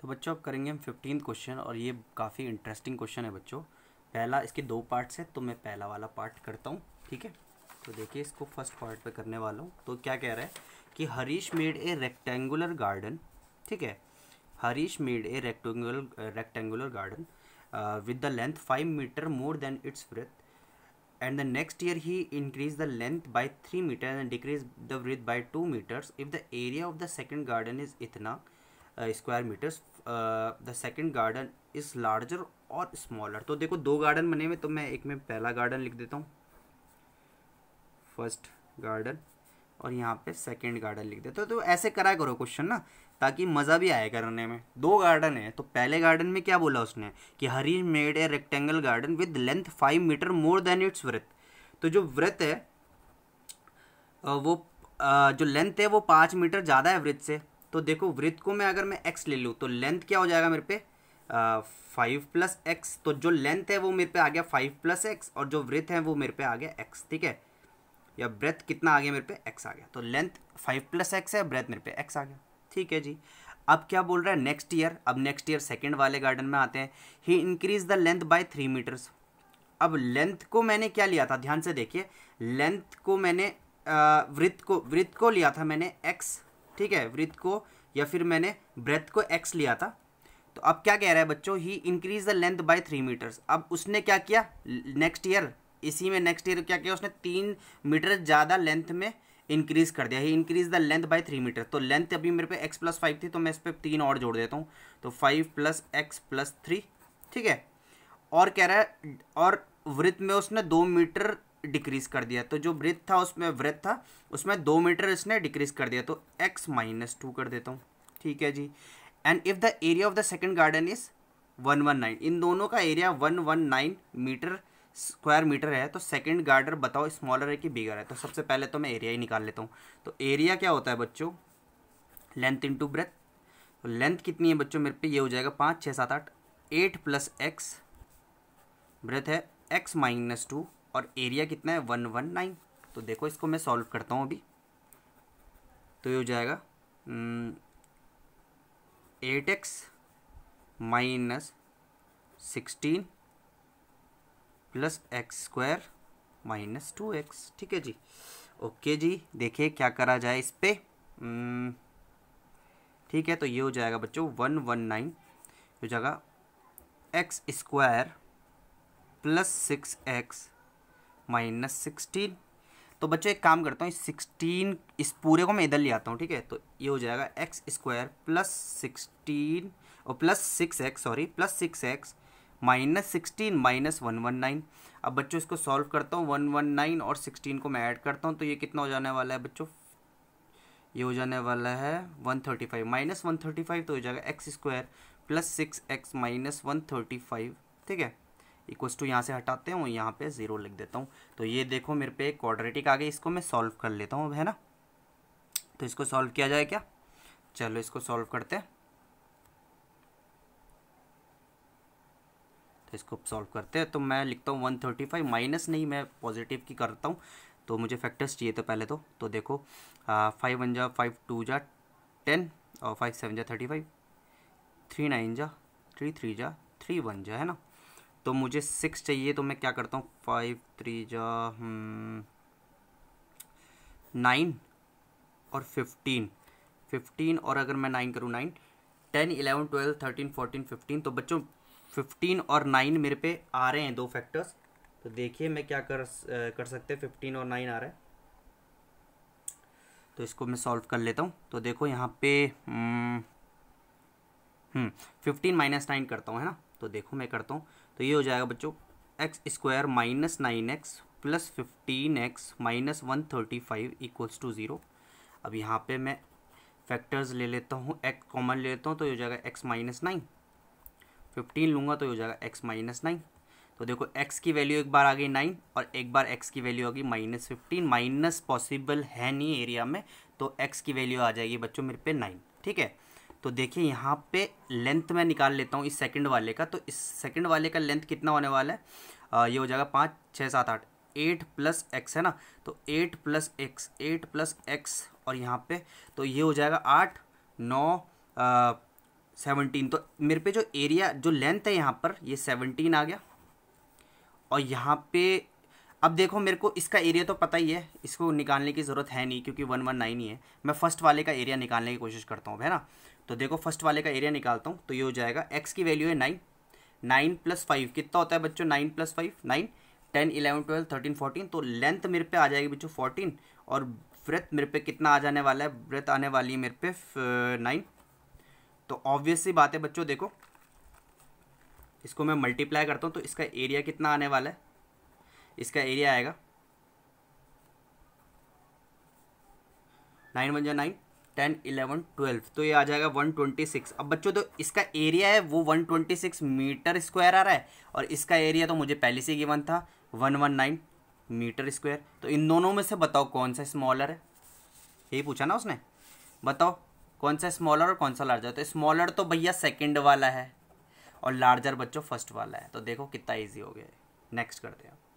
तो बच्चों अब करेंगे हम फिफ्टीन क्वेश्चन और ये काफ़ी इंटरेस्टिंग क्वेश्चन है बच्चों पहला इसके दो पार्ट्स हैं तो मैं पहला वाला पार्ट करता हूँ ठीक है तो देखिए इसको फर्स्ट पार्ट पे करने वाला हूँ तो क्या कह रहा है कि Harish made a rectangular garden ठीक है Harish made a rectangular rectangular garden with the length five meter more than its breadth and the next year he increase the length by 3 meter and decreased the width by 2 meters if the area of the second garden is itna uh, square meters the second garden is larger और smaller तो देखो दो garden बने हुए तो मैं एक में पहला गार्डन लिख देता हूँ फर्स्ट गार्डन और यहाँ पे सेकंड गार्डन लिख देता हूँ तो ऐसे करा करो क्वेश्चन ना ताकि मज़ा भी आए करने में दो गार्डन है तो पहले गार्डन में क्या बोला उसने कि Hari made a rectangle garden with length five meter more than its breadth तो जो व्रत है वो जो लेंथ है वो पाँच मीटर ज़्यादा है व्रत से तो देखो वृत्त को मैं अगर मैं एक्स ले लूँ तो लेंथ क्या हो जाएगा मेरे पे फाइव प्लस एक्स तो जो लेंथ है वो मेरे पे आ गया फाइव प्लस एक्स और जो वृत्त है वो मेरे पे आ गया एक्स ठीक है या ब्रेथ कितना आ गया मेरे पे एक्स आ गया तो लेंथ फाइव प्लस एक्स है ब्रेथ मेरे पे एक्स आ गया ठीक है जी अब क्या बोल रहा है नेक्स्ट ईयर अब नेक्स्ट ईयर सेकेंड वाले गार्डन में आते हैं he increase the length by three meters अब लेंथ को मैंने क्या लिया था ध्यान से देखिए लेंथ को मैंने वृत्त को वृत्त को लिया था मैंने एक्स ठीक है वृत्त को या फिर मैंने ब्रेथ को एक्स लिया था तो अब क्या कह रहा है बच्चों he increase the length by three meters अब उसने क्या किया नेक्स्ट ईयर इसी में नेक्स्ट ईयर क्या किया उसने तीन मीटर ज़्यादा लेंथ में इंक्रीज़ कर दिया he increase the length by three meter तो लेंथ अभी मेरे पे एक्स प्लस फाइव थी तो मैं इस पर तीन और जोड़ देता हूँ तो five plus x plus three ठीक है और कह रहा है और वृत्त में उसने दो मीटर डिक्रीज कर दिया तो जो ब्रिथ था उसमें व्रत था उसमें दो मीटर इसने डिक्रीज कर दिया तो एक्स माइनस टू कर देता हूँ ठीक है जी and if the area of the second garden is one one nine इन दोनों का area one one nine meter square meter है तो सेकेंड गार्डन बताओ स्मॉलर है कि बिगर है तो सबसे पहले तो मैं एरिया ही निकाल लेता हूँ तो एरिया क्या होता है बच्चों लेंथ इन टू ब्रेथ तो लेंथ कितनी है बच्चों मेरे पे ये हो जाएगा पाँच छः सात आठ एट प्लस एक्स ब्रेथ है एक्स माइनस टू और एरिया कितना है वन वन नाइन तो देखो इसको मैं सॉल्व करता हूँ अभी तो ये हो जाएगा eight x minus sixteen plus x square minus two x ठीक है जी ओके जी देखिए क्या करा जाए इस पर हम्म, ठीक है तो ये हो जाएगा बच्चों वन वन नाइन हो जाएगा x square plus six x minus sixteen तो बच्चों एक काम करता हूँ सिक्सटीन इस पूरे को मैं इधर ले आता हूँ ठीक है तो ये हो जाएगा एक्स स्क्वायर प्लस सिक्सटीन और plus six x sorry plus six x minus sixteen minus one one nine अब बच्चों इसको सॉल्व करता हूँ वन वन नाइन और सिक्सटीन को मैं ऐड करता हूँ तो ये कितना हो जाने वाला है बच्चों ये हो जाने वाला है one thirty five minus one thirty five तो हो जाएगा x square plus six x minus one thirty five ठीक है इक्वस टू यहाँ से हटाते हूँ यहाँ पे ज़ीरो लिख देता हूँ तो ये देखो मेरे पे क्वाड्रेटिक आ गई इसको मैं सॉल्व कर लेता हूँ अब है ना तो इसको सॉल्व किया जाए क्या चलो इसको सॉल्व करते हैं तो इसको सॉल्व करते हैं तो मैं लिखता हूँ वन थर्टी फाइव माइनस नहीं मैं पॉजिटिव की करता हूँ तो मुझे फैक्टर्स चाहिए थे पहले तो तो देखो फाइव वन जा फाइव टू जा टेन और फाइव सेवन जा थर्टी फाइव थ्री नाइन जा थ्री थ्री जा थ्री वन जा है ना तो मुझे सिक्स चाहिए तो मैं क्या करता हूँ फाइव थ्री जा नाइन हम्म, और फिफ्टीन फिफ्टीन और अगर मैं नाइन करूँ nine ten eleven twelve thirteen fourteen fifteen तो बच्चों फिफ्टीन और नाइन मेरे पे आ रहे हैं दो फैक्टर्स तो देखिए मैं क्या कर कर सकते हैं फिफ्टीन और नाइन आ रहा है तो इसको मैं सॉल्व कर लेता हूँ तो देखो यहाँ पे फिफ्टीन माइनस नाइन करता हूँ है ना तो देखो मैं करता हूँ तो ये हो जाएगा बच्चों x square minus nine x plus fifteen x minus one thirty five equals to zero अब यहाँ पे मैं फैक्टर्स ले लेता हूँ एक्स कॉमन ले लेता हूँ तो ये हो जाएगा एक्स माइनस नाइन फिफ्टीन लूँगा तो ये हो जाएगा एक्स माइनस नाइन तो देखो एक्स की वैल्यू एक बार आ गई नाइन और एक बार एक्स की वैल्यू आ गई माइनस फिफ्टीन माइनस पॉसिबल है नहीं एरिया में तो एक्स की वैल्यू आ जाएगी बच्चों मेरे पे नाइन ठीक है तो देखिए यहाँ पे लेंथ मैं निकाल लेता हूँ इस सेकंड वाले का तो इस सेकंड वाले का लेंथ कितना होने वाला है आ, ये हो जाएगा पाँच छः सात आठ एट प्लस एक्स है ना तो eight plus x eight plus x और यहाँ पे तो ये हो जाएगा आठ नौ सेवनटीन तो मेरे पे जो एरिया जो लेंथ है यहाँ पर ये सेवनटीन आ गया और यहाँ पे अब देखो मेरे को इसका एरिया तो पता ही है इसको निकालने की ज़रूरत है नहीं क्योंकि वन वन नाइन ही है मैं फर्स्ट वाले का एरिया निकालने की कोशिश करता हूँ है ना तो देखो फर्स्ट वाले का एरिया निकालता हूँ तो ये हो जाएगा एक्स की वैल्यू है नाइन नाइन प्लस फाइव कितना होता है बच्चों nine plus five nine ten eleven twelve thirteen fourteen तो लेंथ मेरे पे आ जाएगी बच्चों फोर्टीन और ब्रेथ मेरे पे कितना आ जाने वाला है ब्रेथ आने वाली है मेरे पे नाइन तो ऑब्वियसली बात है बच्चों देखो इसको मैं मल्टीप्लाई करता हूँ तो इसका एरिया कितना आने वाला है इसका एरिया आएगा नाइन वन जो नाइन टेन इलेवन ट्वेल्व तो ये आ जाएगा वन ट्वेंटी सिक्स अब बच्चों तो इसका एरिया है वो one twenty six meter square आ रहा है और इसका एरिया तो मुझे पहले से गिवन था one one nine meter square तो इन दोनों में से बताओ कौन सा स्मॉलर है यही पूछा ना उसने बताओ कौन सा स्मॉलर और कौन सा लार्जर तो स्मॉलर तो भैया सेकेंड वाला है और लार्जर बच्चों फर्स्ट वाला है तो देखो कितना ईजी हो गया नेक्स्ट करते हैं